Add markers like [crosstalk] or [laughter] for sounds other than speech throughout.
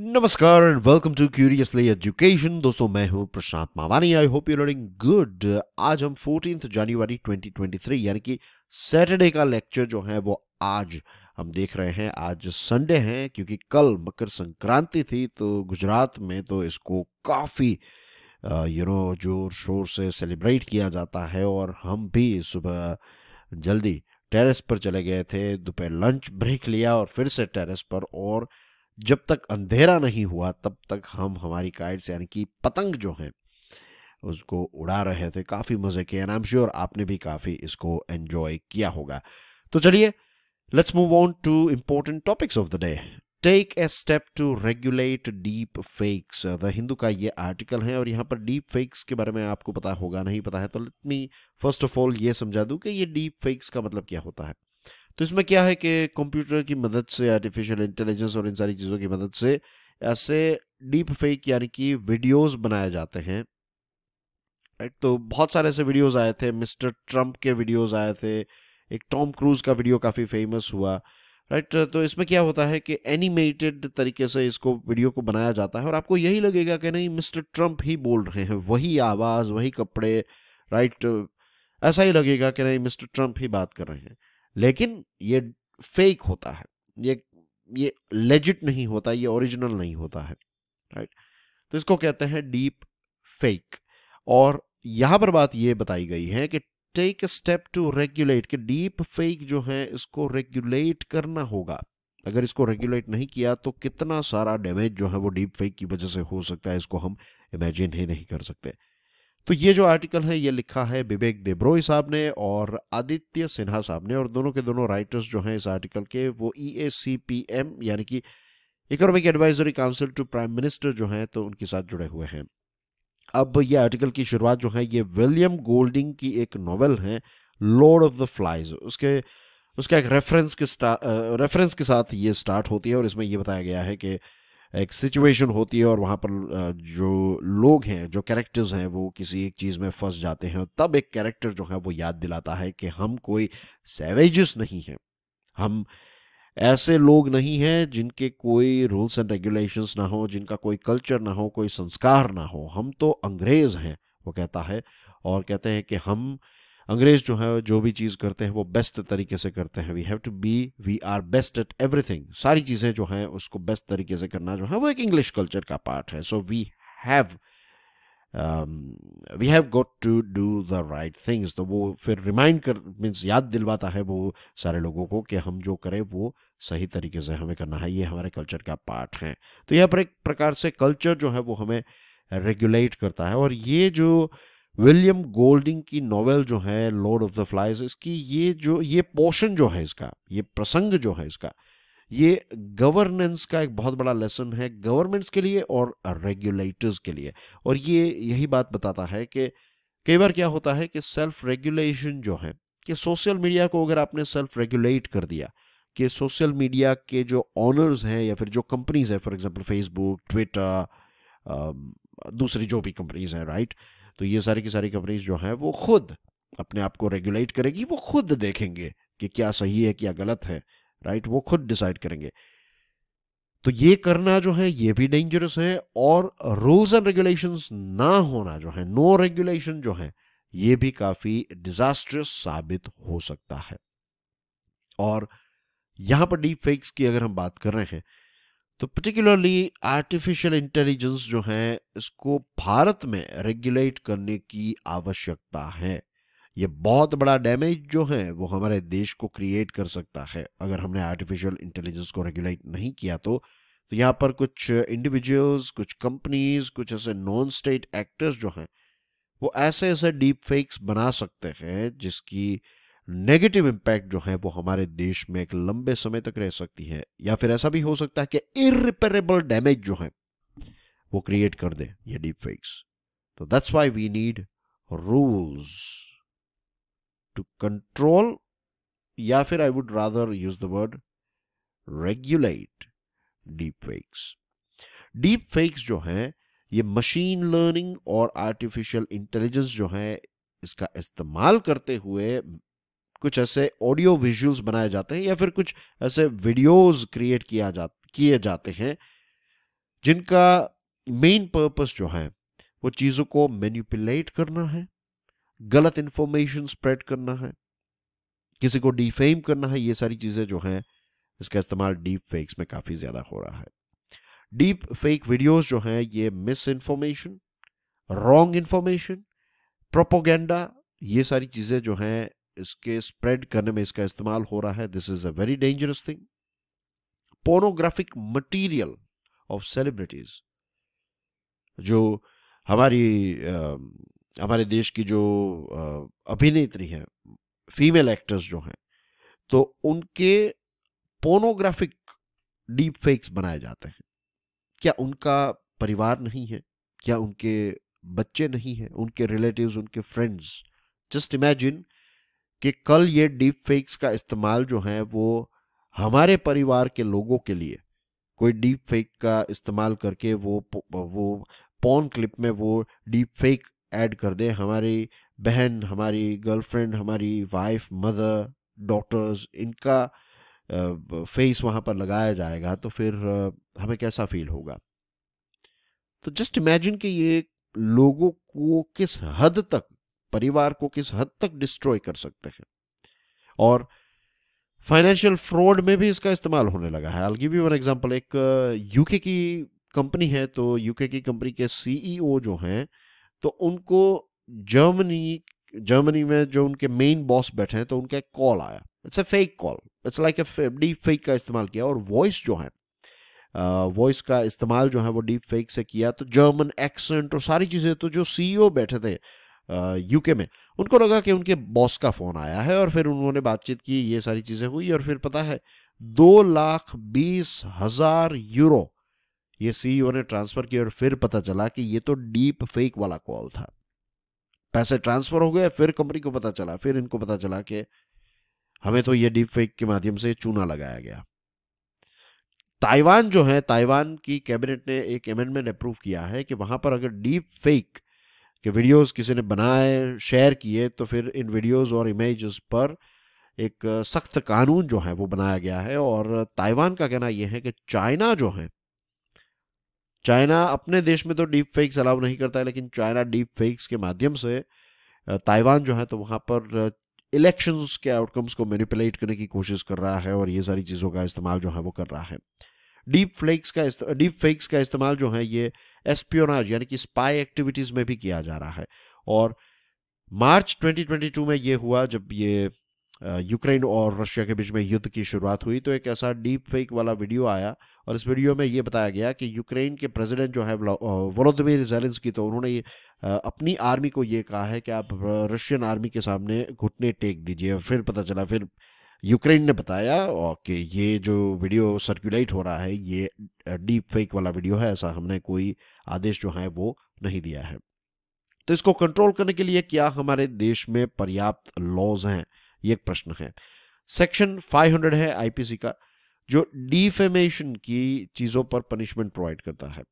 नमस्कार and welcome to curiously education दोस्तों मैं हूं Prashant Mawani I hope you learning good आज हम फोर्टीन जनवरी 2023 यानी कि सैटरडे का लेक्चर जो है वो आज हम देख रहे हैं आज संडे है क्योंकि कल मकर संक्रांति थी तो गुजरात में तो इसको काफ़ी यू नो जोर शोर से सेलिब्रेट किया जाता है और हम भी सुबह जल्दी टेरेस पर चले गए थे दोपहर लंच ब्रेक लिया और फिर से टेरेस पर और uh, जब तक अंधेरा नहीं हुआ तब तक हम हमारी काइट्स यानी कि पतंग जो हैं उसको उड़ा रहे थे काफ़ी मज़े के एंड आई एम श्योर आपने भी काफ़ी इसको एंजॉय किया होगा तो चलिए let's move on to important topics of the day take a step to regulate deep fakes the Hindu का ये आर्टिकल है और यहाँ पर डीप फेक्स के बारे में आपको पता होगा नहीं पता है तो let me first of all ये समझा दूँ कि ये डीप फेक्स का मतलब क्या होता है तो इसमें क्या है कि कंप्यूटर की मदद से आर्टिफिशियल इंटेलिजेंस और इन सारी चीज़ों की मदद से ऐसे डीप फेक यानी कि वीडियोज़ बनाए जाते हैं तो बहुत सारे ऐसे वीडियोज़ आए थे मिस्टर ट्रंप के वीडियोज़ आए थे एक टॉम क्रूज का वीडियो काफ़ी फेमस हुआ राइट right, तो इसमें क्या होता है कि एनिमेटेड तरीके से इसको वीडियो को बनाया जाता है और आपको यही लगेगा कि नहीं मिस्टर ट्रंप ही बोल रहे हैं वही आवाज़ वही कपड़े राइट right, ऐसा ही लगेगा कि नहीं मिस्टर ट्रम्प ही बात कर रहे हैं लेकिन ये फेक होता है ये ये लेजिट नहीं होता ये ओरिजिनल नहीं होता है राइट तो इसको कहते हैं डीप फेक और यहां पर बात ये बताई गई है कि टेक स्टेप टू रेगुलेट कि डीप फेक जो है इसको रेगुलेट करना होगा अगर इसको रेगुलेट नहीं किया तो कितना सारा डैमेज जो है वो डीप फेक की वजह से हो सकता है इसको हम इमेजिन ही नहीं कर सकते तो ये जो आर्टिकल है ये लिखा है विवेक देब्रोई साहब ने और आदित्य सिन्हा साहब ने और दोनों के दोनों राइटर्स जो हैं इस आर्टिकल के वो ई e यानी कि economic advisory council to prime minister जो हैं तो उनके साथ जुड़े हुए हैं अब ये आर्टिकल की शुरुआत जो है ये विलियम गोल्डिंग की एक नॉवल है लॉर्ड ऑफ द फ्लाइज उसके उसका एक रेफरेंस के रेफरेंस के साथ ये स्टार्ट होती है और इसमें यह बताया गया है कि एक सिचुएशन होती है और वहाँ पर जो लोग हैं जो कैरेक्टर्स हैं वो किसी एक चीज़ में फंस जाते हैं और तब एक कैरेक्टर जो है वो याद दिलाता है कि हम कोई सेवेजेस नहीं हैं हम ऐसे लोग नहीं हैं जिनके कोई रूल्स एंड रेगुलेशंस ना हो जिनका कोई कल्चर ना हो कोई संस्कार ना हो हम तो अंग्रेज़ हैं वो कहता है और कहते हैं कि हम अंग्रेज जो है जो भी चीज़ करते हैं वो बेस्ट तरीके से करते हैं we have to be we are best at everything सारी चीज़ें जो हैं उसको बेस्ट तरीके से करना जो है वो एक इंग्लिश कल्चर का पार्ट है so we have we have got to do the right things तो वो फिर रिमाइंड कर मीन्स याद दिलवाता है वो सारे लोगों को कि हम जो करें वो सही तरीके से हमें करना है ये हमारे कल्चर का पार्ट है तो यह पर एक प्रकार से कल्चर जो है वो हमें रेगुलेट करता है और ये जो uh, विलियम गोल्डिंग की नॉवेल जो है लॉर्ड ऑफ द फ्लाइज इसकी ये जो ये पोर्शन जो है इसका ये प्रसंग जो है इसका ये गवर्नेंस का एक बहुत बड़ा लेसन है गवर्नमेंट्स के लिए और रेगुलेटर्स के लिए और ये यही बात बताता है कि कई बार क्या होता है कि सेल्फ रेगुलेशन जो है कि सोशल मीडिया को अगर आपने सेल्फ रेगुलेट कर दिया कि सोशल मीडिया के जो ऑनर्स हैं या फिर जो कंपनीज हैं फॉर एग्जांपल फेसबुक ट्विटर दूसरी जो भी कंपनीज हैं राइट right? तो ये सारी की सारी कंपनीज जो हैं वो खुद अपने आप को रेगुलेट करेगी वो खुद देखेंगे कि क्या सही है क्या गलत है राइट वो खुद डिसाइड करेंगे तो ये करना जो है ये भी डेंजरस है और रूल्स एंड रेगुलेशन ना होना जो है नो रेगुलेशन जो है ये भी काफी डिजास्ट्रस साबित हो सकता है और यहां पर डीप फेक्स की अगर हम बात कर रहे हैं तो पर्टिकुलरली आर्टिफिशियल इंटेलिजेंस जो है इसको भारत में रेगुलेट करने की आवश्यकता है ये बहुत बड़ा डैमेज जो है वो हमारे देश को क्रिएट कर सकता है अगर हमने आर्टिफिशियल इंटेलिजेंस को रेगुलेट नहीं किया तो तो यहाँ पर कुछ इंडिविजुअल्स कुछ कंपनीज कुछ ऐसे नॉन स्टेट एक्टर्स जो हैं वो ऐसे ऐसे डीप फेक्स बना सकते हैं जिसकी नेगेटिव इंपैक्ट जो है वो हमारे देश में एक लंबे समय तक रह सकती है या फिर ऐसा भी हो सकता है कि इरिपेरेबल डैमेज जो है वो क्रिएट कर दे ये डीप फेक्स तो that's why we need rules to control या फिर I would rather use the word regulate deep fakes deep fakes जो है ये मशीन लर्निंग और आर्टिफिशियल इंटेलिजेंस जो है इसका इस्तेमाल करते हुए कुछ ऐसे ऑडियो विजुअल्स बनाए जाते हैं या फिर कुछ ऐसे वीडियोस क्रिएट किया जा किए जाते हैं जिनका मेन पर्पस जो है वो चीज़ों को मैन्यूपुलेट करना है गलत इंफॉर्मेशन स्प्रेड करना है किसी को डिफेम करना है ये सारी चीज़ें जो हैं इसका इस्तेमाल डीप फेक्स में काफ़ी ज़्यादा हो रहा है डीप फेक वीडियोस जो हैं ये misinformation wrong information propaganda ये सारी चीज़ें जो हैं इसके स्प्रेड करने में इसका इस्तेमाल हो रहा है this is a very dangerous thing pornographic material of celebrities जो हमारी आ, हमारे देश की जो अभिनेत्री हैं फीमेल एक्टर्स जो हैं तो उनके पोर्नोग्राफिक डीप फेक्स बनाए जाते हैं क्या उनका परिवार नहीं है क्या उनके बच्चे नहीं हैं उनके रिलेटिव्स उनके फ्रेंड्स जस्ट इमेजिन कि कल ये डीप फेक्स का इस्तेमाल जो है वो हमारे परिवार के लोगों के लिए कोई डीप फेक का इस्तेमाल करके वो वो पॉन क्लिप में वो डीप फेक ऐड कर दे हमारी बहन हमारी गर्लफ्रेंड हमारी वाइफ मदर डॉटर्स इनका फेस वहाँ पर लगाया जाएगा तो फिर हमें कैसा फील होगा तो जस्ट इमेजिन कि ये लोगों को किस हद तक परिवार को किस हद तक डिस्ट्रॉय कर सकते हैं और फाइनेंशियल फ्रॉड में भी इसका इस्तेमाल होने लगा है I give you one example एक यूके uh, की कंपनी है तो यूके की कंपनी के सीईओ e जो हैं तो उनको जर्मनी जर्मनी में जो उनके मेन बॉस बैठे हैं तो उनका एक कॉल आया it's a fake call it's like deep fake का इस्तेमाल किया और वॉइस जो है वॉइस uh, का इस्तेमाल जो है वो डीप फेक से किया तो जर्मन एक्सेंट और सारी चीज़ें तो जो सीईओ e बैठे थे यूके में उनको लगा कि उनके बॉस का फ़ोन आया है और फिर उन्होंने बातचीत की ये सारी चीज़ें हुई और फिर पता है दो लाख बीस हज़ार यूरो ये सीईओ e ने ट्रांसफ़र किया और फिर पता चला कि ये तो डीप फेक वाला कॉल था पैसे ट्रांसफ़र हो गए फिर कंपनी को पता चला फिर इनको पता चला कि हमें तो ये डीप फेक के माध्यम से चूना लगाया गया ताइवान जो है ताइवान की कैबिनेट ने एक अमेंडमेंट अप्रूव किया है कि वहां पर अगर डीप फेक कि वीडियोस किसी ने बनाए शेयर किए तो फिर इन वीडियोस और इमेजेस पर एक सख्त कानून जो है वो बनाया गया है और ताइवान का कहना यह है कि चाइना जो है चाइना अपने देश में तो डीप फेक्स अलाउ नहीं करता है लेकिन चाइना डीप फेक्स के माध्यम से ताइवान जो है तो वहाँ पर इलेक्शंस के आउटकम्स को मैनिपुलेट करने की कोशिश कर रहा है और ये सारी चीज़ों का इस्तेमाल जो है वो कर रहा है डीप फेक्स का डीप फेक्स का इस्तेमाल जो है ये एस्पियोनाज यानी कि स्पाई एक्टिविटीज में भी किया जा रहा है और मार्च 2022 में ये हुआ जब ये यूक्रेन और रशिया के बीच में युद्ध की शुरुआत हुई तो एक ऐसा डीप फेक वाला वीडियो आया और इस वीडियो में ये बताया गया कि यूक्रेन के प्रेसिडेंट जो है वोलोदिमिर की तो उन्होंने अपनी आर्मी को ये कहा है कि आप रशियन आर्मी के सामने घुटने टेक दीजिए फिर पता चला फिर यूक्रेन ने बताया कि ये जो वीडियो सर्कुलेट हो रहा है ये डीप फेक वाला वीडियो है ऐसा हमने कोई आदेश जो है वो नहीं दिया है तो इसको कंट्रोल करने के लिए क्या हमारे देश में पर्याप्त लॉज हैं ये एक प्रश्न है सेक्शन 500 है आईपीसी का जो डिफेमेशन की चीज़ों पर पनिशमेंट प्रोवाइड करता है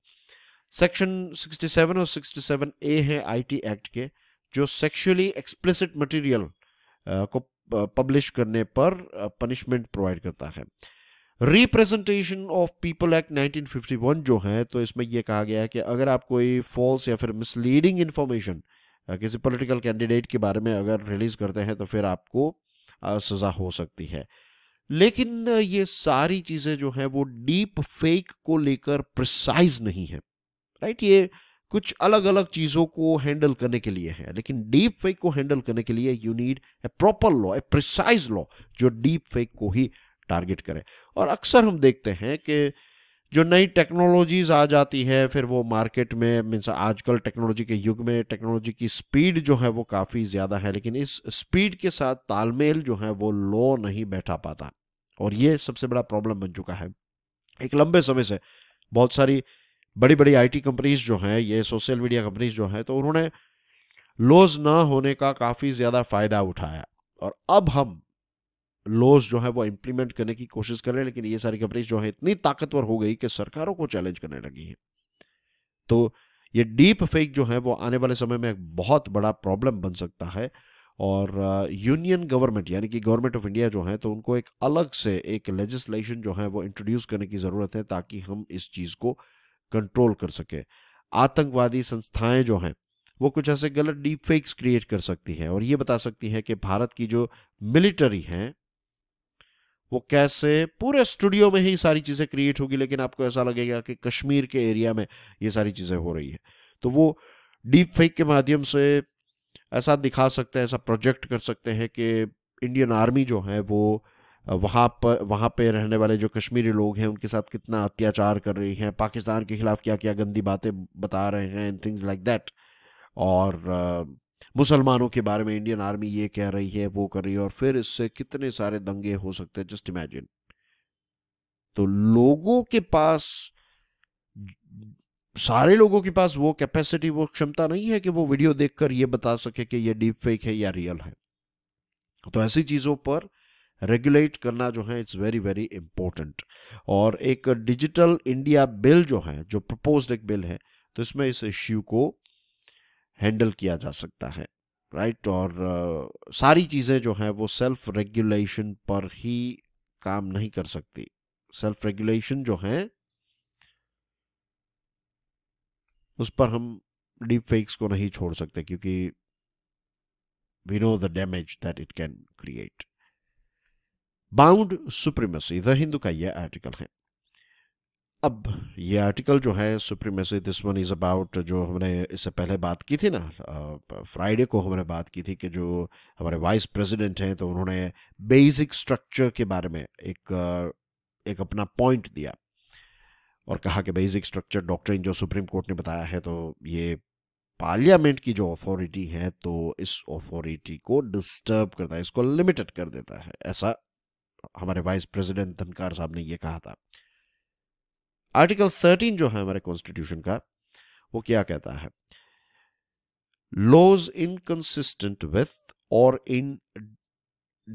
सेक्शन 67 और 67 ए है आईटी एक्ट के जो सेक्सुअली एक्सप्लिसिट मटेरियल को पब्लिश करने पर पनिशमेंट प्रोवाइड करता है रिप्रेजेंटेशन ऑफ पीपल एक्ट 1951 जो है तो इसमें यह कहा गया है कि अगर आप कोई फॉल्स या फिर मिसलीडिंग इंफॉर्मेशन किसी पॉलिटिकल कैंडिडेट के बारे में अगर रिलीज करते हैं तो फिर आपको सज़ा हो सकती है लेकिन ये सारी चीज़ें जो हैं वो डीप फेक को लेकर प्रिसाइज नहीं है राइट ये कुछ अलग अलग चीज़ों को हैंडल करने के लिए है लेकिन डीप फेक को हैंडल करने के लिए you need a proper law a precise law जो डीप फेक को ही टारगेट करे और अक्सर हम देखते हैं कि जो नई टेक्नोलॉजीज आ जाती है फिर वो मार्केट में मीन्स आजकल टेक्नोलॉजी के युग में टेक्नोलॉजी की स्पीड जो है वो काफ़ी ज़्यादा है लेकिन इस स्पीड के साथ तालमेल जो है वो लो नहीं बैठा पाता और ये सबसे बड़ा प्रॉब्लम बन चुका है एक लंबे समय से बहुत सारी बड़ी बड़ी आईटी कंपनीज जो हैं ये सोशल मीडिया कंपनीज जो हैं तो उन्होंने लॉज ना होने का काफ़ी ज़्यादा फ़ायदा उठाया और अब हम लोज जो है वो इम्प्लीमेंट करने की कोशिश कर रहे हैं लेकिन ये सारी कंपनीज जो है इतनी ताकतवर हो गई कि सरकारों को चैलेंज करने लगी हैं तो ये डीप फेक जो है वो आने वाले समय में एक बहुत बड़ा प्रॉब्लम बन सकता है और यूनियन गवर्नमेंट यानी कि गवर्नमेंट ऑफ इंडिया जो है तो उनको एक अलग से एक लेजिस्लेशन जो है वो इंट्रोड्यूस करने की ज़रूरत है ताकि हम इस चीज़ को कंट्रोल कर सके आतंकवादी संस्थाएं जो हैं वो कुछ ऐसे गलत डीप फेक्स क्रिएट कर सकती हैं और ये बता सकती हैं कि भारत की जो मिलिट्री हैं वो कैसे पूरे स्टूडियो में ही सारी चीज़ें क्रिएट होगी लेकिन आपको ऐसा लगेगा कि कश्मीर के एरिया में ये सारी चीज़ें हो रही है तो वो डीप फेक के माध्यम से ऐसा दिखा सकते हैं ऐसा प्रोजेक्ट कर सकते हैं कि इंडियन आर्मी जो है वो वहाँ पर वहाँ पे रहने वाले जो कश्मीरी लोग हैं उनके साथ कितना अत्याचार कर रही हैं पाकिस्तान के खिलाफ क्या क्या गंदी बातें बता रहे हैं एंड थिंग्स लाइक दैट और मुसलमानों के बारे में इंडियन आर्मी ये कह रही है वो कर रही है और फिर इससे कितने सारे दंगे हो सकते हैं जस्ट इमेजिन तो लोगों के पास सारे लोगों के पास वो कैपेसिटी वो क्षमता नहीं है कि वो वीडियो देखकर ये बता सके कि ये डीप फेक है या रियल है तो ऐसी चीज़ों पर रेगुलेट करना जो है इट्स वेरी वेरी इंपॉर्टेंट और एक डिजिटल इंडिया बिल जो है जो प्रपोज एक बिल है तो इसमें इस इश्यू को हैंडल किया जा सकता है राइट और आ, uh, सारी चीज़ें जो हैं वो सेल्फ रेगुलेशन पर ही काम नहीं कर सकती सेल्फ रेगुलेशन जो है उस पर हम डीप फेक्स को नहीं छोड़ सकते क्योंकि we know the damage that it can create bound supremacy the Hindu का ये आर्टिकल है अब ये आर्टिकल जो है supremacy this one is about जो हमने इससे पहले बात की थी ना फ्राइडे को हमने बात की थी कि जो हमारे वाइस प्रेसिडेंट हैं तो उन्होंने बेसिक स्ट्रक्चर के बारे में एक एक अपना पॉइंट दिया और कहा कि बेसिक स्ट्रक्चर डॉक्ट्रिन जो सुप्रीम कोर्ट ने बताया है तो ये पार्लियामेंट की जो अथॉरिटी है तो इस अथॉरिटी को डिस्टर्ब करता है इसको लिमिटेड कर देता है ऐसा हमारे वाइस प्रेसिडेंट धनकार साहब ने ये कहा था आर्टिकल थर्टीन जो है हमारे कॉन्स्टिट्यूशन का वो क्या कहता है लॉज inconsistent विथ और in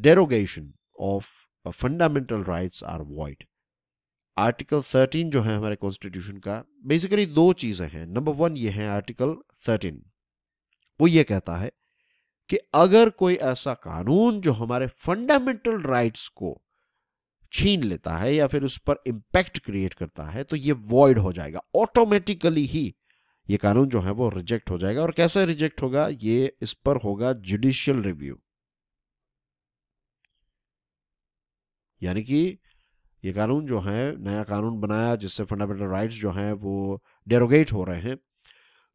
derogation of fundamental rights are void article thirteen जो है हमारे कॉन्स्टिट्यूशन का बेसिकली दो चीजें हैं नंबर वन ये है आर्टिकल थर्टीन वो ये कहता है कि अगर कोई ऐसा कानून जो हमारे फंडामेंटल राइट्स को छीन लेता है या फिर उस पर इंपैक्ट क्रिएट करता है तो ये वॉइड हो जाएगा ऑटोमेटिकली ही ये कानून जो है वो रिजेक्ट हो जाएगा और कैसे रिजेक्ट होगा ये इस पर होगा जुडिशियल रिव्यू यानी कि ये कानून जो है नया कानून बनाया जिससे फंडामेंटल राइट्स जो हैं वो डेरोगेट हो रहे हैं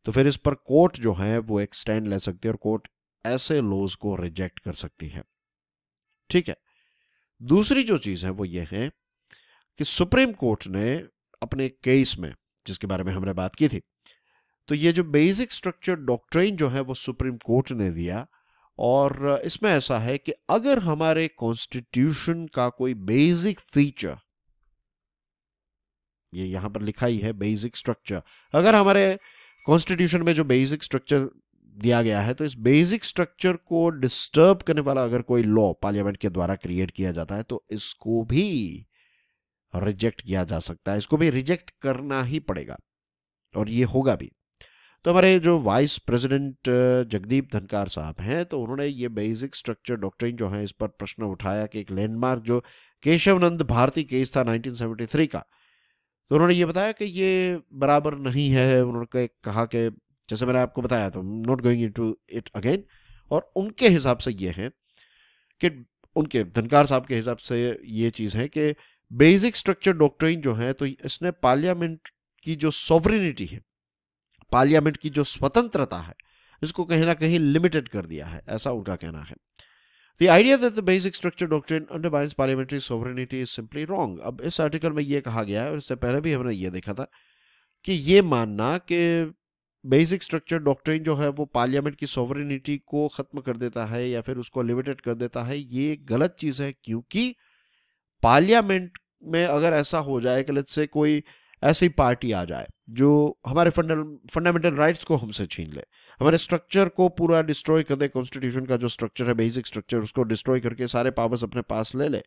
तो फिर इस पर कोर्ट जो है वो एक स्टैंड ले सकती है और कोर्ट ऐसे लॉज को रिजेक्ट कर सकती है ठीक है दूसरी जो चीज है वो ये है कि सुप्रीम कोर्ट ने अपने केस में जिसके बारे में हमने बात की थी तो ये जो बेसिक स्ट्रक्चर डॉक्ट्रेन जो है वो सुप्रीम कोर्ट ने दिया और इसमें ऐसा है कि अगर हमारे कॉन्स्टिट्यूशन का कोई बेसिक फीचर ये यहां पर लिखा ही है बेसिक स्ट्रक्चर अगर हमारे कॉन्स्टिट्यूशन में जो बेसिक स्ट्रक्चर दिया गया है तो इस बेसिक स्ट्रक्चर को डिस्टर्ब करने वाला अगर कोई लॉ पार्लियामेंट के द्वारा क्रिएट किया जाता है तो इसको भी रिजेक्ट किया जा सकता है इसको भी रिजेक्ट करना ही पड़ेगा और ये होगा भी तो हमारे जो वाइस प्रेसिडेंट जगदीप धनकार साहब हैं तो उन्होंने ये बेसिक स्ट्रक्चर डॉक्ट्रिन जो है इस पर प्रश्न उठाया कि एक लैंडमार्क जो केशवनंद भारती केस था 1973 का तो उन्होंने ये बताया कि ये बराबर नहीं है उन्होंने कहा कि जैसे मैंने आपको बताया तो not going into it again और उनके हिसाब से ये है कि उनके धनकार साहब के हिसाब से ये चीज़ है कि बेसिक स्ट्रक्चर डॉक्ट्रिन जो है तो इसने पार्लियामेंट की जो सॉवरिनिटी है पार्लियामेंट की जो स्वतंत्रता है इसको कहीं ना कहीं लिमिटेड कर दिया है ऐसा उनका कहना है The idea that the basic structure doctrine undermines parliamentary sovereignty is simply wrong अब इस आर्टिकल में ये कहा गया है और इससे पहले भी हमने ये देखा था कि ये मानना कि बेसिक स्ट्रक्चर डॉक्ट्रिन जो है वो पार्लियामेंट की सॉवरिनिटी को ख़त्म कर देता है या फिर उसको लिमिटेड कर देता है ये गलत चीज़ है क्योंकि पार्लियामेंट में अगर ऐसा हो जाए कि से कोई ऐसी पार्टी आ जाए जो हमारे फंडामेंटल राइट्स को हमसे छीन ले हमारे स्ट्रक्चर को पूरा डिस्ट्रॉय कर दे कॉन्स्टिट्यूशन का जो स्ट्रक्चर है बेसिक स्ट्रक्चर उसको डिस्ट्रॉय करके सारे पावर्स अपने पास ले ले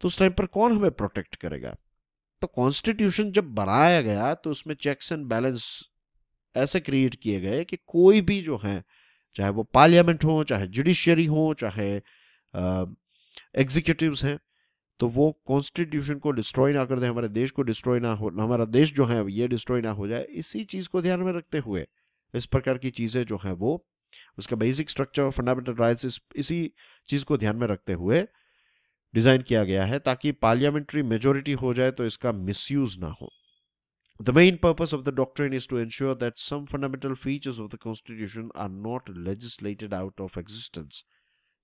तो उस टाइम पर कौन हमें प्रोटेक्ट करेगा तो कॉन्स्टिट्यूशन जब बनाया गया तो उसमें चेक्स एंड बैलेंस ऐसे क्रिएट किए गए कि कोई भी जो है चाहे वो पार्लियामेंट हो चाहे जुडिशरी हो चाहे एग्जीक्यूटिव हैं तो वो कॉन्स्टिट्यूशन को डिस्ट्रॉय ना कर दें हमारे देश को डिस्ट्रॉय ना हो हमारा देश जो है ये डिस्ट्रॉय ना हो जाए इसी चीज़ को ध्यान में रखते हुए इस प्रकार की चीज़ें जो हैं वो उसका बेसिक स्ट्रक्चर और फंडामेंटल राइट्स इस इसी चीज़ को ध्यान में रखते हुए डिज़ाइन किया गया है ताकि पार्लियामेंट्री मेजोरिटी हो जाए तो इसका मिसयूज़ ना हो The main purpose of the doctrine is to ensure that some fundamental features of the Constitution are not legislated out of existence.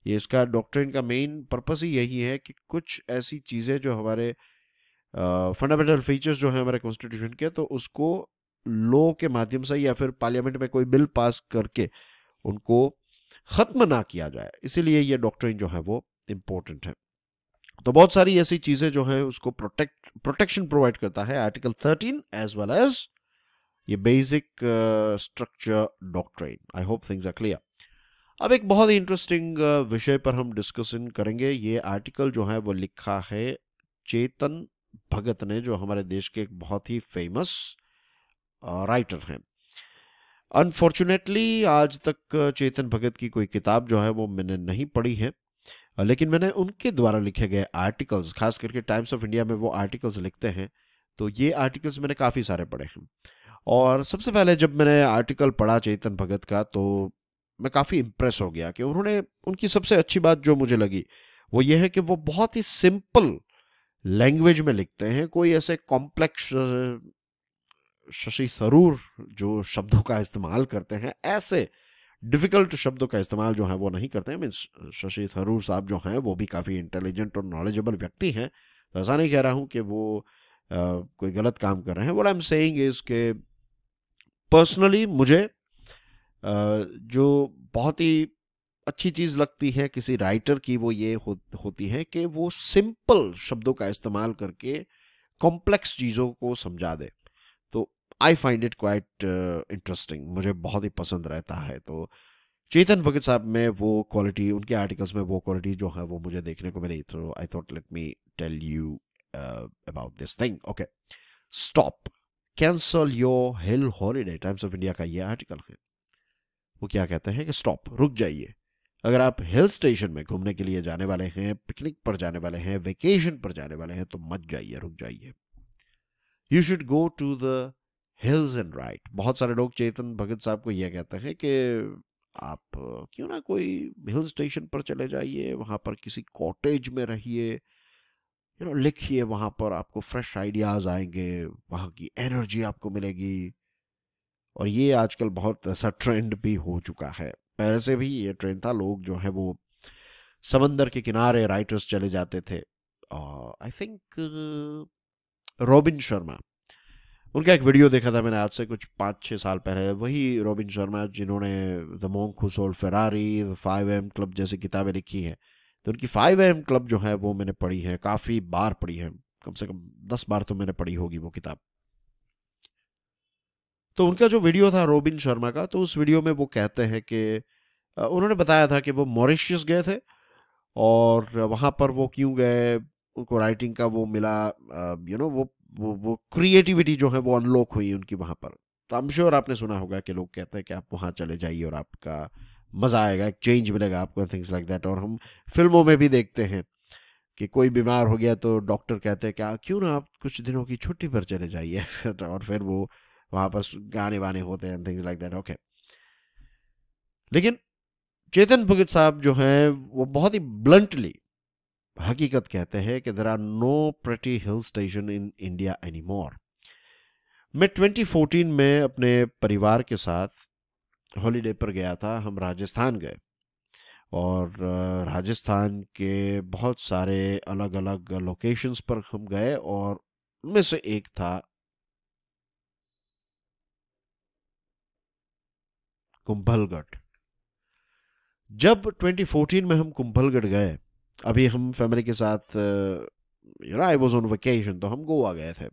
ये इसका डॉक्ट्रिन का मेन पर्पस ही यही है कि कुछ ऐसी चीज़ें जो हमारे फंडामेंटल फीचर्स जो हैं हमारे कॉन्स्टिट्यूशन के तो उसको लॉ के माध्यम से या फिर पार्लियामेंट में कोई बिल पास करके उनको ख़त्म ना किया जाए इसीलिए ये डॉक्ट्रिन जो है वो इम्पोर्टेंट है तो बहुत सारी ऐसी चीजें जो है उसको प्रोटेक्ट प्रोटेक्शन प्रोवाइड करता है article thirteen as well as ये basic structure doctrine I hope things are clear अब एक बहुत ही इंटरेस्टिंग uh, विषय पर हम डिस्कशन करेंगे ये आर्टिकल जो है वो लिखा है चेतन भगत ने जो हमारे देश के एक बहुत ही फेमस राइटर uh, हैं अनफॉर्चुनेटली आज तक uh, चेतन भगत की कोई किताब जो है वो मैंने नहीं पढ़ी है लेकिन मैंने उनके द्वारा लिखे गए आर्टिकल्स खास करके टाइम्स ऑफ इंडिया में वो आर्टिकल्स लिखते हैं तो ये आर्टिकल्स मैंने काफ़ी सारे पढ़े हैं और सबसे पहले जब मैंने आर्टिकल पढ़ा चेतन भगत का तो मैं काफ़ी इम्प्रेस हो गया कि उन्होंने उनकी सबसे अच्छी बात जो मुझे लगी वो ये है कि वो बहुत ही सिंपल लैंग्वेज में लिखते हैं कोई ऐसे कॉम्प्लेक्स शशि सरूर जो शब्दों का इस्तेमाल करते हैं ऐसे डिफिकल्ट शब्दों का इस्तेमाल जो है वो नहीं करते हैं मीन्स शशि थरूर साहब जो हैं वो भी काफ़ी इंटेलिजेंट और नॉलेजेबल व्यक्ति हैं तो ऐसा नहीं कह रहा हूँ कि वो आ, कोई गलत काम कर रहे हैं what I am saying is के पर्सनली मुझे आ, जो बहुत ही अच्छी चीज़ लगती है किसी राइटर की वो ये हो, होती है कि वो सिंपल शब्दों का इस्तेमाल करके कॉम्प्लेक्स चीज़ों को समझा दे I find it quite interesting मुझे बहुत ही पसंद रहता है तो चेतन भगत साहब में वो क्वालिटी उनके आर्टिकल्स में वो क्वालिटी जो है वो मुझे देखने को मिली तो I thought let me tell you about this thing okay stop cancel your hill holiday Times of India का ये आर्टिकल है वो क्या कहते हैं कि स्टॉप रुक जाइए अगर आप हिल स्टेशन में घूमने के लिए जाने वाले हैं पिकनिक पर जाने वाले हैं वेकेशन पर जाने वाले हैं तो मत जाइए रुक जाइए you should go to the hills and right बहुत सारे लोग चेतन भगत साहब को यह कहते हैं कि आप क्यों ना कोई हिल स्टेशन पर चले जाइए वहाँ पर किसी कॉटेज में रहिए यू नो लिखिए वहाँ पर आपको फ्रेश आइडियाज़ आएंगे वहाँ की एनर्जी आपको मिलेगी और ये आजकल बहुत ऐसा ट्रेंड भी हो चुका है पहले से भी ये ट्रेंड था लोग जो है वो समंदर के किनारे राइटर्स चले जाते थे आई थिंक रॉबिन शर्मा उनका एक वीडियो देखा था मैंने आज से कुछ पाँच छः साल पहले वही रॉबिन शर्मा जिन्होंने द मोंग खुसोल Ferrari the five AM club जैसी किताबें लिखी हैं तो उनकी फाइव एम क्लब जो है वो मैंने पढ़ी है काफ़ी बार पढ़ी है कम से कम दस बार तो मैंने पढ़ी होगी वो किताब तो उनका जो वीडियो था रोबिन शर्मा का तो उस वीडियो में वो कहते हैं कि उन्होंने बताया था कि वो मॉरिशियस गए थे और वहाँ पर वो क्यों गए उनको राइटिंग का वो मिला यू नो वो वो वो क्रिएटिविटी जो है वो अनलॉक हुई उनकी वहां पर तो आई एम श्योर आपने सुना होगा कि लोग कहते हैं कि आप वहां चले जाइए और आपका मज़ा आएगा एक चेंज मिलेगा आपको थिंग्स लाइक दैट और हम फिल्मों में भी देखते हैं कि कोई बीमार हो गया तो डॉक्टर कहते हैं कि क्यों ना आप कुछ दिनों की छुट्टी पर चले जाइए [laughs] और फिर वो वहां पर गाने वाने होते हैं थिंग्स लाइक दैट ओके लेकिन चेतन भगत साहब जो हैं वो बहुत ही ब्लंटली हकीकत कहते हैं कि there are no pretty hill station in India any more मैं 2014 में अपने परिवार के साथ हॉलीडे पर गया था हम राजस्थान गए और राजस्थान के बहुत सारे अलग अलग लोकेशंस पर हम गए और उनमें से एक था कुंभलगढ़ जब 2014 में हम कुंभलगढ़ गए अभी हम फैमिली के साथ you know I was on vacation तो हम गोवा गए थे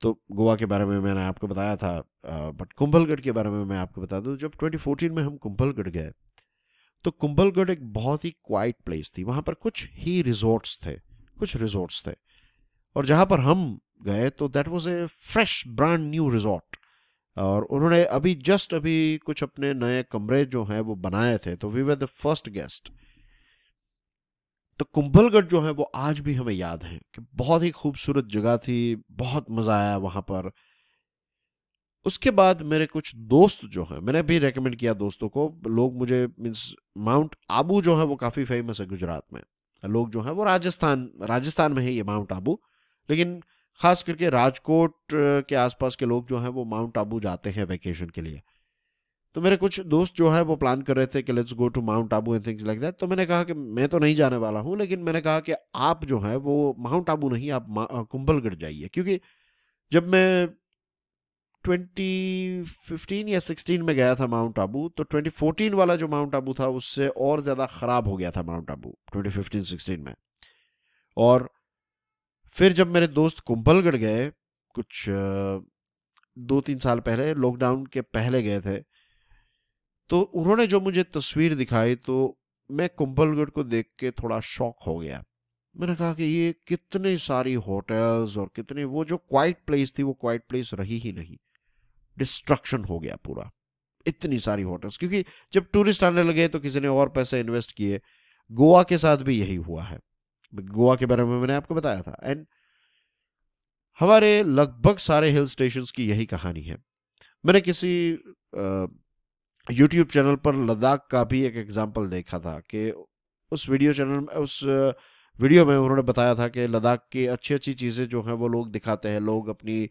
तो गोवा के बारे में मैंने आपको बताया था बट uh, कुंभलगढ़ के बारे में मैं आपको बता दूँ जब 2014 में हम कुंभलगढ़ गए तो कुंभलगढ़ एक बहुत ही क्वाइट प्लेस थी वहाँ पर कुछ ही रिजॉर्ट्स थे कुछ रिजॉर्ट्स थे और जहाँ पर हम गए तो that was a fresh brand new resort और उन्होंने अभी जस्ट अभी कुछ अपने नए कमरे जो हैं वो बनाए थे तो we were the first guest तो कुंभलगढ़ जो है वो आज भी हमें याद है कि बहुत ही खूबसूरत जगह थी बहुत मज़ा आया वहां पर उसके बाद मेरे कुछ दोस्त जो हैं मैंने भी रेकमेंड किया दोस्तों को लोग मुझे मीन्स माउंट आबू जो है वो काफ़ी फेमस है गुजरात में लोग जो हैं वो राजस्थान राजस्थान में है ये माउंट आबू लेकिन ख़ास करके राजकोट के आसपास के लोग जो हैं वो माउंट आबू जाते हैं वैकेशन के लिए तो मेरे कुछ दोस्त जो है वो प्लान कर रहे थे कि let's go to mount Abu and things like that तो मैंने कहा कि मैं तो नहीं जाने वाला हूँ लेकिन मैंने कहा कि आप जो है वो माउंट आबू नहीं आप कुंभलगढ़ जाइए क्योंकि जब मैं 2015 या 16 में गया था माउंट आबू तो 2014 वाला जो माउंट आबू था उससे और ज़्यादा ख़राब हो गया था माउंट आबू 2015 16 में और फिर जब मेरे दोस्त कुंभलगढ़ गए कुछ दो तीन साल पहले लॉकडाउन के पहले गए थे तो उन्होंने जो मुझे तस्वीर दिखाई तो मैं कुंभलगढ़ को देख के थोड़ा शौक हो गया मैंने कहा कि ये कितने सारी होटल्स और कितने वो जो क्वाइट प्लेस थी वो क्वाइट प्लेस रही ही नहीं डिस्ट्रक्शन हो गया पूरा इतनी सारी होटल्स क्योंकि जब टूरिस्ट आने लगे तो किसी ने और पैसे इन्वेस्ट किए गोवा के साथ भी यही हुआ है गोवा के बारे में मैंने आपको बताया था एंड हमारे लगभग सारे हिल स्टेशन की यही कहानी है मैंने किसी यूट्यूब चैनल पर लद्दाख का भी एक एग्ज़ाम्पल देखा था कि उस वीडियो चैनल में उस वीडियो uh, में उन्होंने बताया था कि लद्दाख की अच्छी अच्छी चीज़ें जो हैं वो लोग दिखाते हैं लोग अपनी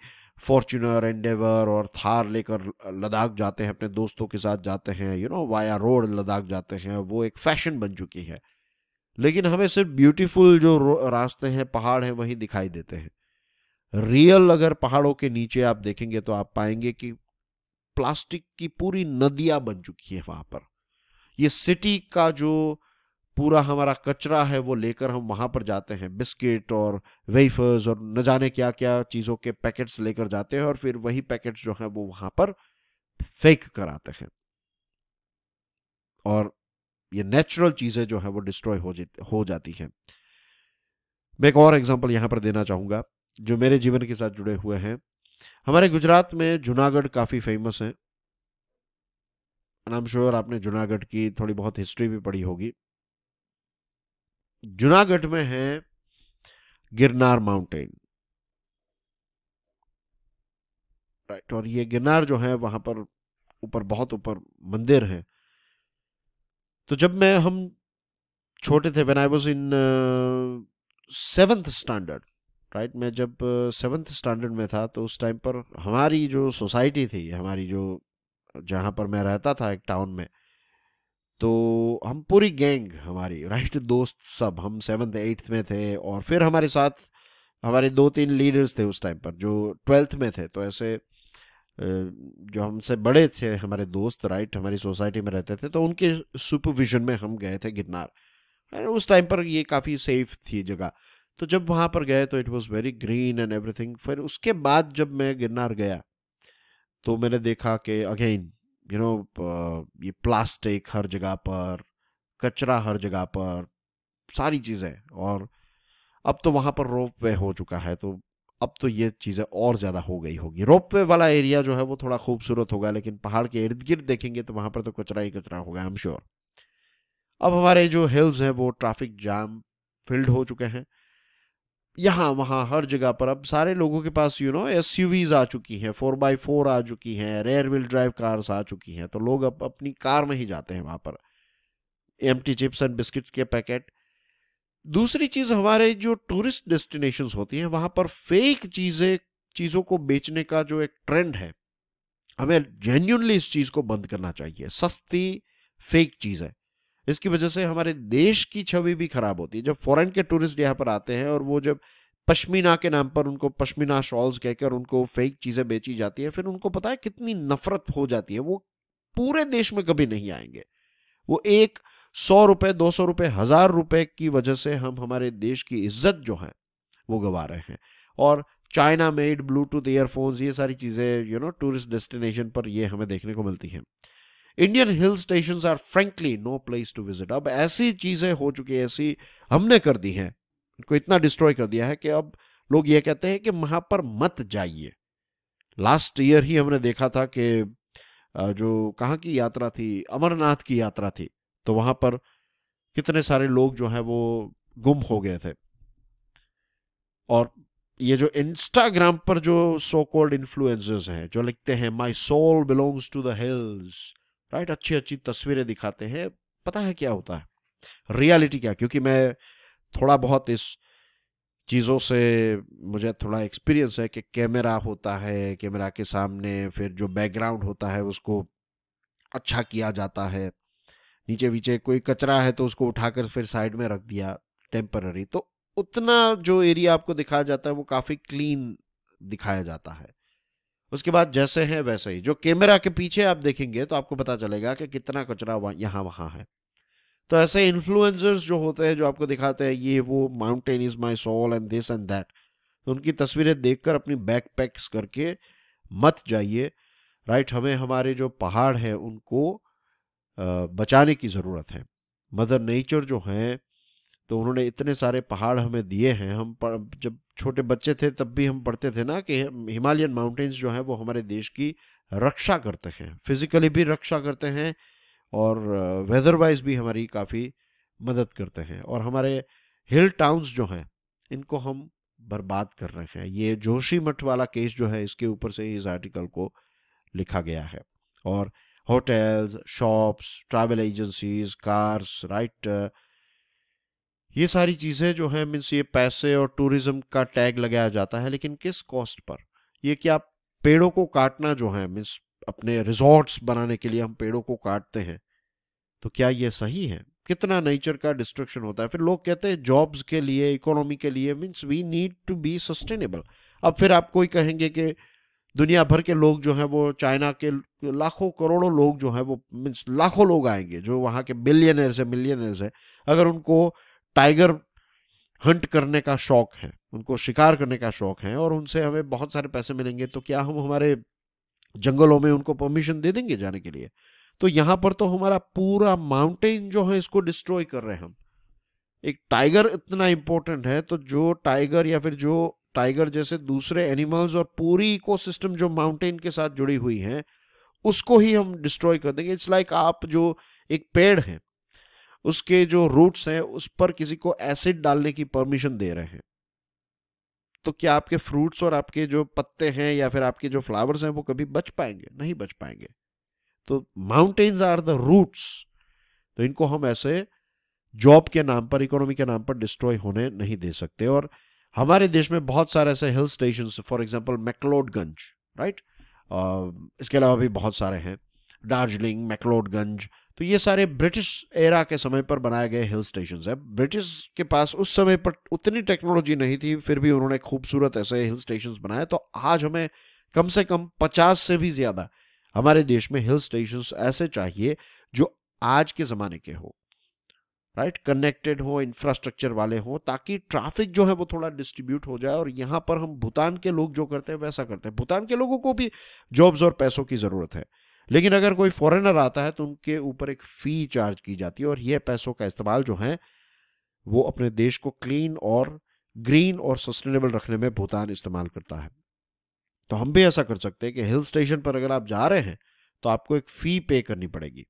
फॉर्चूनर एंडेवर और थार लेकर लद्दाख जाते हैं अपने दोस्तों के साथ जाते हैं you know via road Ladakh जाते हैं वो एक फैशन बन चुकी है लेकिन हमें सिर्फ ब्यूटीफुल जो रास्ते हैं पहाड़ हैं वहीं दिखाई देते हैं रियल अगर पहाड़ों के नीचे आप देखेंगे तो आप पाएंगे कि प्लास्टिक की पूरी नदियां बन चुकी है वहां पर ये सिटी का जो पूरा हमारा कचरा है वो लेकर हम वहां पर जाते हैं बिस्किट और वेफर्स और न जाने क्या क्या चीज़ों के पैकेट्स लेकर जाते हैं और फिर वही पैकेट्स जो है वो वहां पर फेंक कर आते हैं और ये नेचुरल चीज़ें जो है वो डिस्ट्रॉय हो हो जाती हैं मैं एक और एग्जांपल यहां पर देना चाहूंगा जो मेरे जीवन के साथ जुड़े हुए हैं हमारे गुजरात में जूनागढ़ काफ़ी फेमस है आई एम श्योर आपने जूनागढ़ की थोड़ी बहुत हिस्ट्री भी पढ़ी होगी जूनागढ़ में है गिरनार माउंटेन राइट और ये गिरनार जो है वहां पर ऊपर बहुत ऊपर मंदिर है तो जब मैं हम छोटे थे when I was in seventh standard right मैं जब सेवन्थ स्टैंडर्ड में था तो उस टाइम पर हमारी जो सोसाइटी थी हमारी जो जहाँ पर मैं रहता था एक टाउन में तो हम पूरी गैंग हमारी राइट [laughs] दोस्त सब हम सेवन्थ एट्थ में थे और फिर हमारे साथ हमारे दो तीन लीडर्स थे उस टाइम पर जो ट्वेल्थ में थे तो ऐसे जो हमसे बड़े थे हमारे दोस्त राइट हमारी सोसाइटी में रहते थे तो उनके सुपरविजन में हम गए थे गिरनार उस टाइम पर ये काफ़ी सेफ थी जगह तो जब वहां पर गए तो it was very green and everything फिर उसके बाद जब मैं गिरनार गया तो मैंने देखा कि अगेन यू नो ये प्लास्टिक हर जगह पर कचरा हर जगह पर सारी चीज़ें और अब तो वहां पर रोप वे हो चुका है तो अब तो ये चीज़ें और ज़्यादा हो गई होगी रोप वे वाला एरिया जो है वो थोड़ा खूबसूरत होगा लेकिन पहाड़ के इर्द गिर्द देखेंगे तो वहां पर तो कचरा ही कचरा होगा आई एम श्योर अब हमारे जो हिल्स हैं वो ट्रैफिक जाम फिल्ड हो चुके हैं यहाँ वहाँ हर जगह पर अब सारे लोगों के पास यू नो एस आ चुकी हैं फोर बाई फोर आ चुकी हैं रेयर व्हील ड्राइव कार्स आ चुकी हैं तो लोग अब अपनी कार में ही जाते हैं वहाँ पर एम चिप्स एंड बिस्किट्स के पैकेट दूसरी चीज़ हमारे जो टूरिस्ट डेस्टिनेशन होती हैं वहाँ पर फेक चीज़ें चीज़ों को बेचने का जो एक ट्रेंड है हमें जेन्यूनली इस चीज़ को बंद करना चाहिए सस्ती फेक चीज़ें इसकी वजह से हमारे देश की छवि भी खराब होती है जब फॉरेन के टूरिस्ट यहाँ पर आते हैं और वो जब पश्मीना के नाम पर उनको पश्मीना शॉल्स कहकर उनको फेक चीज़ें बेची जाती है फिर उनको पता है कितनी नफरत हो जाती है वो पूरे देश में कभी नहीं आएंगे वो एक सौ रुपये दो सौ रुपये हज़ार रुपये की वजह से हम हमारे देश की इज्जत जो है वो गवा रहे हैं और चाइना मेड ब्लूटूथ ईयरफोन्स ये सारी चीज़ें यू नो टूरिस्ट डेस्टिनेशन पर ये हमें देखने को मिलती हैं Indian hill station are frankly no place to visit अब ऐसी चीज़ें हो चुकी है ऐसी हमने कर दी हैं इनको इतना डिस्ट्रॉय कर दिया है कि अब लोग ये कहते हैं कि वहां पर मत जाइए लास्ट ईयर ही हमने देखा था कि जो कहाँ की यात्रा थी अमरनाथ की यात्रा थी तो वहां पर कितने सारे लोग जो हैं वो गुम हो गए थे और ये जो इंस्टाग्राम पर जो सो कॉल्ड इन्फ्लुएंसर्स हैं जो लिखते हैं my soul belongs to the hills right अच्छी अच्छी तस्वीरें दिखाते हैं पता है क्या होता है रियलिटी क्या क्योंकि मैं थोड़ा बहुत इस चीज़ों से मुझे थोड़ा एक्सपीरियंस है कि कैमरा होता है कैमरा के सामने फिर जो बैकग्राउंड होता है उसको अच्छा किया जाता है नीचे वीचे कोई कचरा है तो उसको उठाकर फिर साइड में रख दिया टेम्पररी तो उतना जो एरिया आपको दिखाया जाता है वो काफ़ी क्लीन दिखाया जाता है उसके बाद जैसे हैं वैसे ही जो कैमरा के पीछे आप देखेंगे तो आपको पता चलेगा कि कितना कचरा यहाँ वहाँ है तो ऐसे इन्फ्लुएंसर्स जो होते हैं जो आपको दिखाते हैं ये वो mountain is my soul and this and that तो उनकी तस्वीरें देखकर अपनी बैक पैक्स करके मत जाइए राइट हमें हमारे जो पहाड़ हैं उनको बचाने की ज़रूरत है मदर नेचर जो हैं तो उन्होंने इतने सारे पहाड़ हमें दिए हैं हम जब छोटे बच्चे थे तब भी हम पढ़ते थे ना कि हिमालयन माउंटेन्स जो हैं वो हमारे देश की रक्षा करते हैं फिज़िकली भी रक्षा करते हैं और वेदर uh, वाइज भी हमारी काफ़ी मदद करते हैं और हमारे हिल टाउन्स जो हैं इनको हम बर्बाद कर रहे हैं ये जोशी मठ वाला केस जो है इसके ऊपर से इस आर्टिकल को लिखा गया है और hotels shops travel agencies cars right ये सारी चीज़ें जो हैं मीन्स ये पैसे और टूरिज्म का टैग लगाया जाता है लेकिन किस कॉस्ट पर ये क्या पेड़ों को काटना जो है मीन्स अपने रिजॉर्ट्स बनाने के लिए हम पेड़ों को काटते हैं तो क्या ये सही है कितना नेचर का डिस्ट्रक्शन होता है फिर लोग कहते हैं जॉब्स के लिए इकोनॉमी के लिए means we need to be sustainable अब फिर आप कोई कहेंगे कि दुनिया भर के लोग जो हैं वो चाइना के लाखों करोड़ों लोग जो हैं वो मीन्स लाखों लोग आएंगे जो वहाँ के बिलियनर्स हैं मिलियनर्स हैं अगर उनको टाइगर हंट करने का शौक है उनको शिकार करने का शौक है और उनसे हमें बहुत सारे पैसे मिलेंगे तो क्या हम हमारे जंगलों में उनको परमिशन दे देंगे जाने के लिए तो यहाँ पर तो हमारा पूरा माउंटेन जो है इसको डिस्ट्रॉय कर रहे हैं हम एक टाइगर इतना इंपॉर्टेंट है तो जो टाइगर या फिर जो टाइगर जैसे दूसरे एनिमल्स और पूरी इकोसिस्टम जो माउंटेन के साथ जुड़ी हुई है उसको ही हम डिस्ट्रॉय कर देंगे इट्स लाइक like आप जो एक पेड़ है उसके जो रूट्स हैं उस पर किसी को एसिड डालने की परमिशन दे रहे हैं तो क्या आपके फ्रूट्स और आपके जो पत्ते हैं या फिर आपके जो फ्लावर्स हैं वो कभी बच पाएंगे नहीं बच पाएंगे तो माउंटेन्स आर द रूट्स तो इनको हम ऐसे जॉब के नाम पर इकोनॉमी के नाम पर डिस्ट्रॉय होने नहीं दे सकते और हमारे देश में बहुत सारे ऐसे hill station for example McLeodganj right इसके अलावा भी बहुत सारे हैं दार्जिलिंग मैकलोडगंज तो ये सारे ब्रिटिश एरा के समय पर बनाए गए हिल स्टेशन है ब्रिटिश के पास उस समय पर उतनी टेक्नोलॉजी नहीं थी फिर भी उन्होंने खूबसूरत ऐसे हिल स्टेशन बनाए तो आज हमें कम से कम पचास से भी ज़्यादा हमारे देश में हिल स्टेशन ऐसे चाहिए जो आज के ज़माने के हो राइट कनेक्टेड हो इंफ्रास्ट्रक्चर वाले हो ताकि ट्रैफिक जो है वो थोड़ा डिस्ट्रीब्यूट हो जाए और यहाँ पर हम भूटान के लोग जो करते हैं वैसा करते हैं भूटान के लोगों को भी जॉब्स और पैसों की ज़रूरत है लेकिन अगर कोई फॉरेनर आता है तो उनके ऊपर एक फ़ी चार्ज की जाती है और यह पैसों का इस्तेमाल जो है वो अपने देश को क्लीन और ग्रीन और सस्टेनेबल रखने में भूटान इस्तेमाल करता है तो हम भी ऐसा कर सकते हैं कि हिल स्टेशन पर अगर आप जा रहे हैं तो आपको एक फ़ी पे करनी पड़ेगी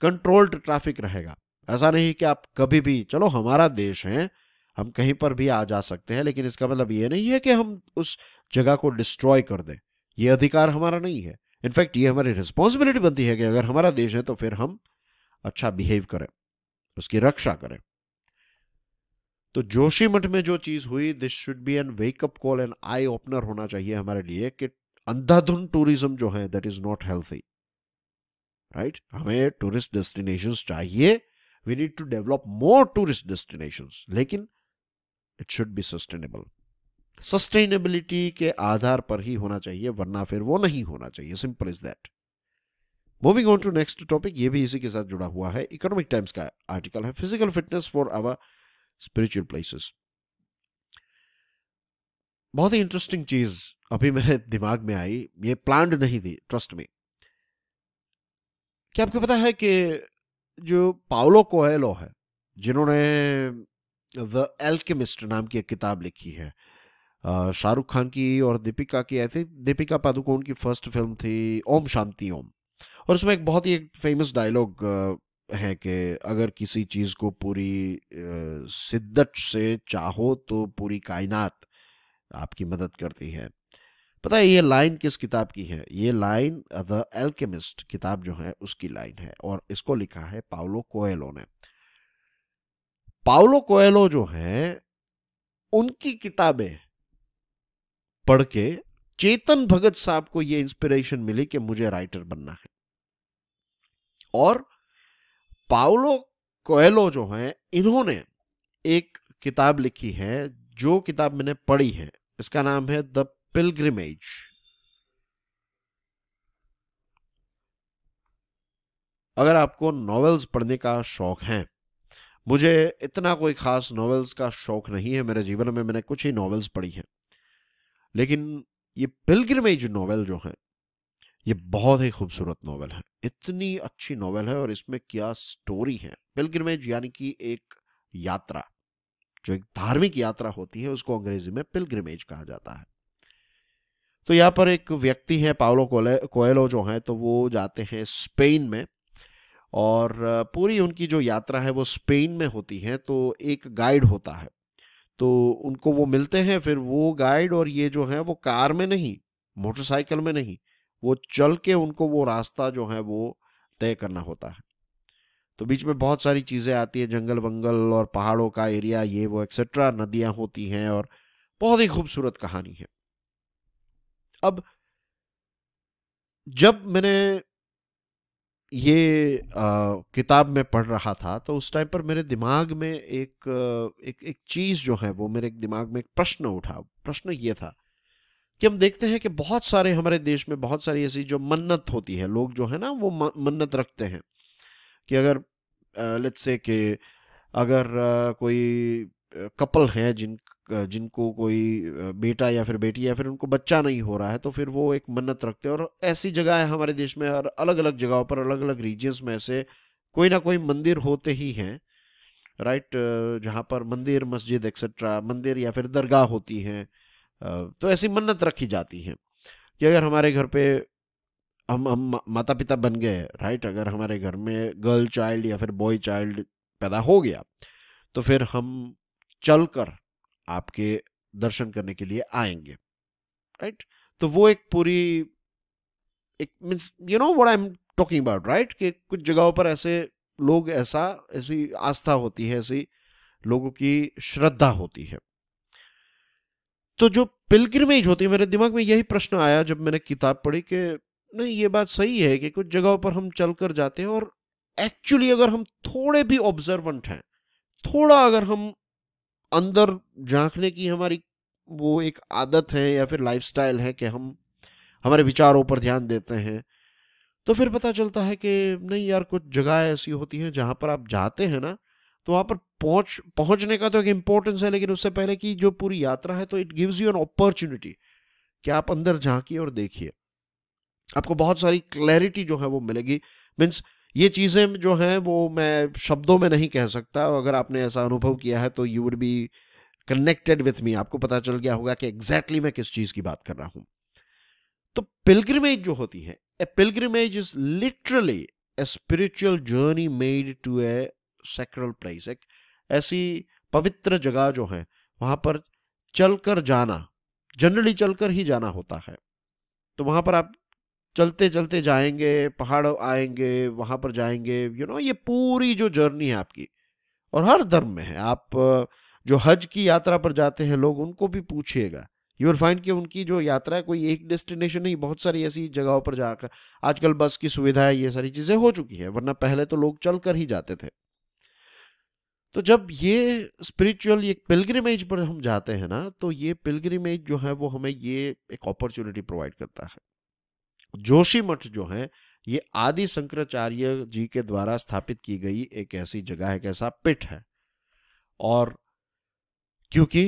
कंट्रोल्ड ट्रैफिक रहेगा ऐसा नहीं कि आप कभी भी चलो हमारा देश है हम कहीं पर भी आ जा सकते हैं लेकिन इसका मतलब ये नहीं है कि हम उस जगह को डिस्ट्रॉय कर दें ये अधिकार हमारा नहीं है इनफैक्ट ये हमारी रिस्पॉन्सिबिलिटी बनती है कि अगर हमारा देश है तो फिर हम अच्छा बिहेव करें उसकी रक्षा करें तो जोशी मठ में जो चीज हुई this should be an wake up call and eye opener होना चाहिए हमारे लिए कि अंधाधुन टूरिज्म जो है that is not healthy right हमें टूरिस्ट डेस्टिनेशंस चाहिए we need to develop more tourist destinations लेकिन it should be sustainable sustainability के आधार पर ही होना चाहिए वरना फिर वो नहीं होना चाहिए simple is that moving on to next topic ये भी इसी के साथ जुड़ा हुआ है इकोनॉमिक टाइम्स का आर्टिकल है physical fitness for our spiritual places बहुत ही इंटरेस्टिंग चीज अभी मेरे दिमाग में आई ये प्लान नहीं थी ट्रस्ट में क्या आपको पता है कि जो पाओलो कोएलो है जिन्होंने द एल्केमिस्ट नाम की एक किताब लिखी है शाहरुख खान की और दीपिका की आई थिंक दीपिका पादुकोण की फर्स्ट फिल्म थी ओम शांति ओम और उसमें एक बहुत ही एक फेमस डायलॉग है कि अगर किसी चीज़ को पूरी शिद्दत से चाहो तो पूरी कायनात आपकी मदद करती है पता है ये लाइन किस किताब की है ये लाइन द एल्केमिस्ट किताब जो है उसकी लाइन है और इसको लिखा है पाउलो कोएलो ने पाउलो कोएलो जो है उनकी किताबें पढ़ के चेतन भगत साहब को यह इंस्पिरेशन मिली कि मुझे राइटर बनना है और पाउलो कोएलो जो हैं इन्होंने एक किताब लिखी है जो किताब मैंने पढ़ी है इसका नाम है द पिलग्रिमेज अगर आपको नॉवेल्स पढ़ने का शौक है मुझे इतना कोई खास नॉवेल्स का शौक नहीं है मेरे जीवन में मैंने कुछ ही नॉवेल्स पढ़ी हैं लेकिन ये पिलग्रमेज नॉवेल जो है ये बहुत ही खूबसूरत नॉवेल है इतनी अच्छी नॉवेल है और इसमें क्या स्टोरी है पिलग्रमेज यानी कि एक यात्रा जो एक धार्मिक यात्रा होती है उसको अंग्रेजी में पिलग्रमेज कहा जाता है तो यहाँ पर एक व्यक्ति है पावलो कोयलो जो है तो वो जाते हैं स्पेन में और पूरी उनकी जो यात्रा है वो स्पेन में होती है तो एक गाइड होता है तो उनको वो मिलते हैं फिर वो गाइड और ये जो है वो कार में नहीं मोटरसाइकिल में नहीं वो चल के उनको वो रास्ता जो है वो तय करना होता है तो बीच में बहुत सारी चीज़ें आती है जंगल वंगल और पहाड़ों का एरिया ये वो एक्सेट्रा नदियां होती हैं और बहुत ही खूबसूरत कहानी है अब जब मैंने ये आ, किताब में पढ़ रहा था तो उस टाइम पर मेरे दिमाग में एक एक एक चीज़ जो है वो मेरे दिमाग में एक प्रश्न उठा प्रश्न ये था कि हम देखते हैं कि बहुत सारे हमारे देश में बहुत सारी ऐसी जो मन्नत होती है लोग जो है ना वो मन्नत रखते हैं कि अगर लेट्स से कि अगर कोई कपल हैं जिन जिनको कोई बेटा या फिर बेटी या फिर उनको बच्चा नहीं हो रहा है तो फिर वो एक मन्नत रखते हैं और ऐसी जगह है हमारे देश में और अलग अलग जगहों पर अलग अलग रीजन्स में ऐसे कोई ना कोई मंदिर होते ही हैं राइट जहाँ पर मंदिर मस्जिद एक्सेट्रा मंदिर या फिर दरगाह होती हैं तो ऐसी मन्नत रखी जाती हैं कि अगर हमारे घर पे हम हम माता पिता बन गए राइट अगर हमारे घर में गर्ल चाइल्ड या फिर बॉय चाइल्ड पैदा हो गया तो फिर हम चलकर आपके दर्शन करने के लिए आएंगे राइट right? तो वो एक पूरी एक means you know what I am talking about right कि कुछ जगहों पर ऐसे लोग ऐसा ऐसी आस्था होती है ऐसी लोगों की श्रद्धा होती है तो जो पिलग्रमेज होती है मेरे दिमाग में यही प्रश्न आया जब मैंने किताब पढ़ी कि नहीं ये बात सही है कि कुछ जगहों पर हम चल कर जाते हैं और एक्चुअली अगर हम थोड़े भी ऑब्जर्वेंट हैं थोड़ा अगर हम अंदर झांकने की हमारी वो एक आदत है या फिर लाइफस्टाइल है कि हम हमारे विचारों पर ध्यान देते हैं तो फिर पता चलता है कि नहीं यार कुछ जगह ऐसी होती हैं जहाँ पर आप जाते हैं ना तो वहाँ पर पहुँच पहुँचने का तो एक इम्पोर्टेंस है लेकिन उससे पहले कि जो पूरी यात्रा है तो it gives you an opportunity कि आप अंदर झांकिए और देखिए आपको बहुत सारी क्लैरिटी जो है वो मिलेगी मीन्स ये चीज़ें जो हैं वो मैं शब्दों में नहीं कह सकता अगर आपने ऐसा अनुभव किया है तो you would be connected with me आपको पता चल गया होगा कि एग्जैक्टली exactly मैं किस चीज़ की बात कर रहा हूँ तो पिलग्रिमेज जो होती है a pilgrimage is literally a spiritual journey made to a sacral place एक ऐसी पवित्र जगह जो है वहाँ पर चलकर जाना जनरली चलकर ही जाना होता है तो वहाँ पर आप चलते चलते जाएंगे पहाड़ आएंगे वहाँ पर जाएंगे यू you नो know, ये पूरी जो जर्नी है आपकी और हर धर्म में है आप जो हज की यात्रा पर जाते हैं लोग उनको भी पूछिएगा यू विल फाइंड कि उनकी जो यात्रा है कोई एक डेस्टिनेशन नहीं बहुत सारी ऐसी जगहों पर जाकर आजकल बस की सुविधा है ये सारी चीज़ें हो चुकी है वरना पहले तो लोग चल कर ही जाते थे तो जब ये स्पिरिचुअल ये पिलग्रिमेज पर हम जाते हैं ना तो ये पिलग्रिमेज जो है वो हमें ये एक अपॉर्चुनिटी प्रोवाइड करता है जोशी मठ जो है ये आदि शंकराचार्य जी के द्वारा स्थापित की गई एक ऐसी जगह है एक ऐसा पिट है और क्योंकि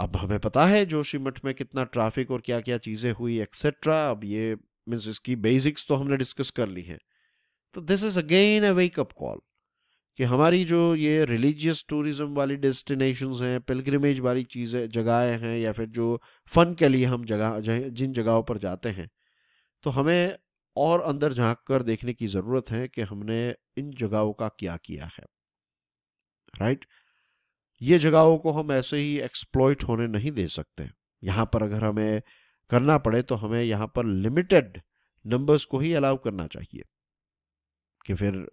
अब हमें पता है जोशी मठ में कितना ट्रैफिक और क्या क्या चीज़ें हुई एक्सेट्रा अब ये मीन्स इसकी बेसिक्स तो हमने डिस्कस कर ली है तो this is again a wake up call कि हमारी जो ये रिलीजियस टूरिज्म वाली डेस्टिनेशंस हैं पिलग्रिमेज वाली चीज़ें जगहें हैं या फिर जो फ़न के लिए हम जगह जिन जगहों पर जाते हैं तो हमें और अंदर झांक कर देखने की ज़रूरत है कि हमने इन जगहों का क्या किया है राइट ये जगहों को हम ऐसे ही एक्सप्लॉइट होने नहीं दे सकते यहाँ पर अगर हमें करना पड़े तो हमें यहाँ पर लिमिटेड नंबर्स को ही अलाउ करना चाहिए कि फिर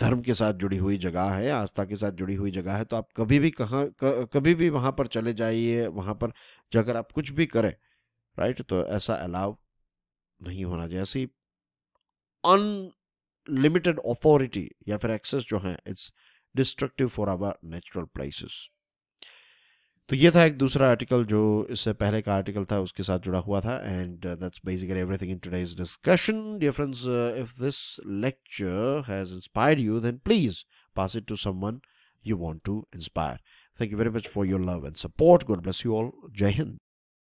धर्म के साथ जुड़ी हुई जगह है आस्था के साथ जुड़ी हुई जगह है तो आप कभी भी कहाँ कभी भी वहाँ पर चले जाइए वहाँ पर जाकर आप कुछ भी करें राइट तो ऐसा अलाउ नहीं होना चाहिए ऐसी अनलिमिटेड अथॉरिटी या फिर एक्सेस जो है it's destructive for our natural places तो ये था एक दूसरा आर्टिकल जो इससे पहले का आर्टिकल था उसके साथ जुड़ा हुआ था and that's basically everything in today's discussion dear friends if this lecture has inspired you then please pass it to someone you want to inspire thank you very much for your love and support God bless you all जय हिंद